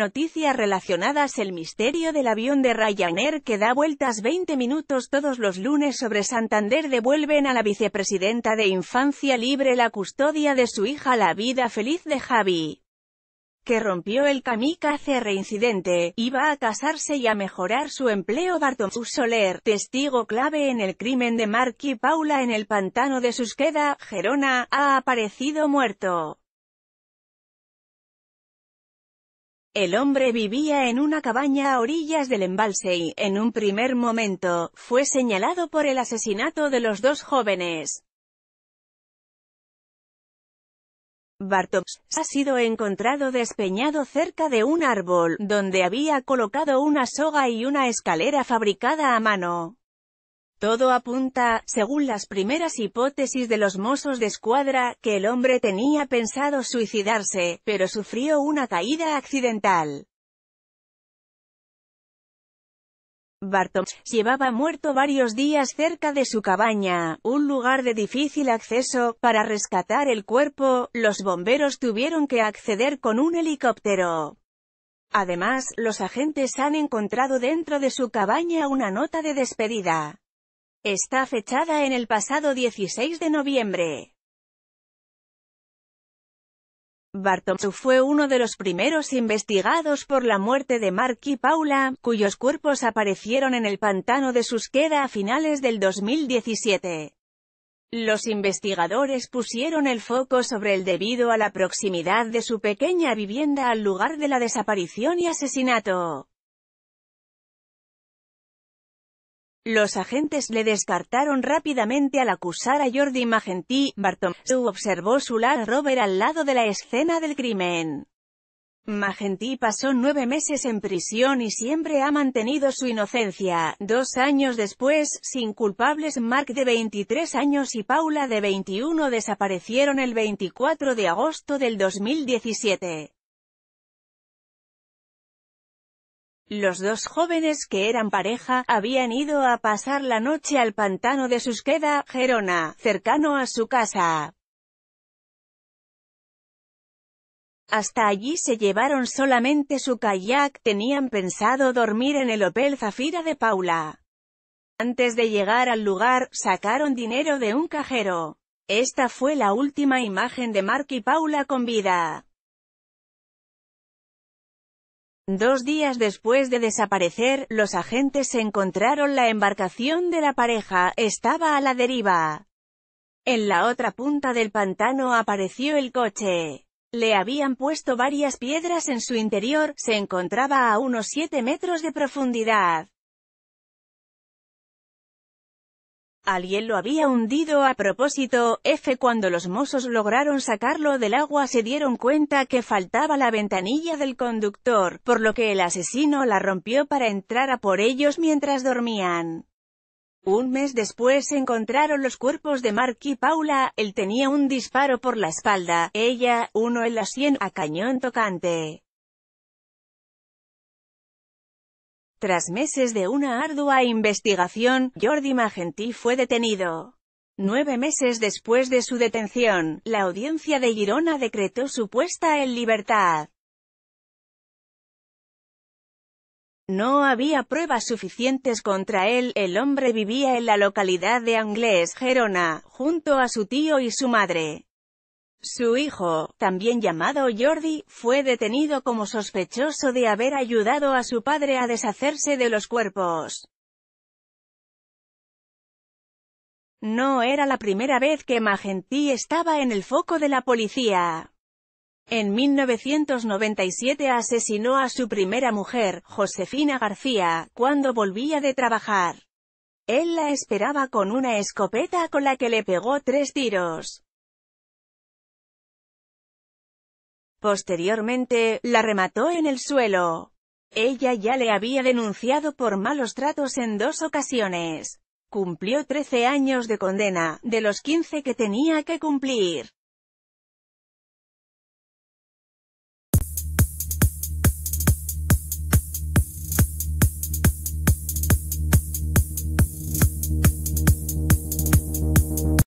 Noticias relacionadas El misterio del avión de Ryanair que da vueltas 20 minutos todos los lunes sobre Santander devuelven a la vicepresidenta de Infancia Libre la custodia de su hija La vida feliz de Javi que rompió el kamikaze reincidente, iba a casarse y a mejorar su empleo Bartomeu Soler, testigo clave en el crimen de Mark y Paula en el pantano de Susqueda, Gerona, ha aparecido muerto. El hombre vivía en una cabaña a orillas del embalse y, en un primer momento, fue señalado por el asesinato de los dos jóvenes. Bartops ha sido encontrado despeñado cerca de un árbol, donde había colocado una soga y una escalera fabricada a mano. Todo apunta, según las primeras hipótesis de los mozos de escuadra, que el hombre tenía pensado suicidarse, pero sufrió una caída accidental. Bartom llevaba muerto varios días cerca de su cabaña, un lugar de difícil acceso. Para rescatar el cuerpo, los bomberos tuvieron que acceder con un helicóptero. Además, los agentes han encontrado dentro de su cabaña una nota de despedida. Está fechada en el pasado 16 de noviembre. Bartomeu fue uno de los primeros investigados por la muerte de Mark y Paula, cuyos cuerpos aparecieron en el pantano de Susqueda a finales del 2017. Los investigadores pusieron el foco sobre el debido a la proximidad de su pequeña vivienda al lugar de la desaparición y asesinato. Los agentes le descartaron rápidamente al acusar a Jordi Magentí. Bartomeu observó su Land Rover al lado de la escena del crimen. Magentí pasó nueve meses en prisión y siempre ha mantenido su inocencia. Dos años después, sin culpables, Mark de 23 años y Paula de 21 desaparecieron el 24 de agosto del 2017. Los dos jóvenes que eran pareja, habían ido a pasar la noche al pantano de Susqueda, Gerona, cercano a su casa. Hasta allí se llevaron solamente su kayak, tenían pensado dormir en el Opel Zafira de Paula. Antes de llegar al lugar, sacaron dinero de un cajero. Esta fue la última imagen de Mark y Paula con vida. Dos días después de desaparecer, los agentes encontraron la embarcación de la pareja, estaba a la deriva. En la otra punta del pantano apareció el coche. Le habían puesto varias piedras en su interior, se encontraba a unos 7 metros de profundidad. Alguien lo había hundido a propósito, F. Cuando los mozos lograron sacarlo del agua se dieron cuenta que faltaba la ventanilla del conductor, por lo que el asesino la rompió para entrar a por ellos mientras dormían. Un mes después se encontraron los cuerpos de Mark y Paula, él tenía un disparo por la espalda, ella, uno en la sien a cañón tocante. Tras meses de una ardua investigación, Jordi Magentí fue detenido. Nueve meses después de su detención, la audiencia de Girona decretó su puesta en libertad. No había pruebas suficientes contra él, el hombre vivía en la localidad de Anglés, Gerona, junto a su tío y su madre. Su hijo, también llamado Jordi, fue detenido como sospechoso de haber ayudado a su padre a deshacerse de los cuerpos. No era la primera vez que Magentí estaba en el foco de la policía. En 1997 asesinó a su primera mujer, Josefina García, cuando volvía de trabajar. Él la esperaba con una escopeta con la que le pegó tres tiros. Posteriormente, la remató en el suelo. Ella ya le había denunciado por malos tratos en dos ocasiones. Cumplió trece años de condena, de los quince que tenía que cumplir.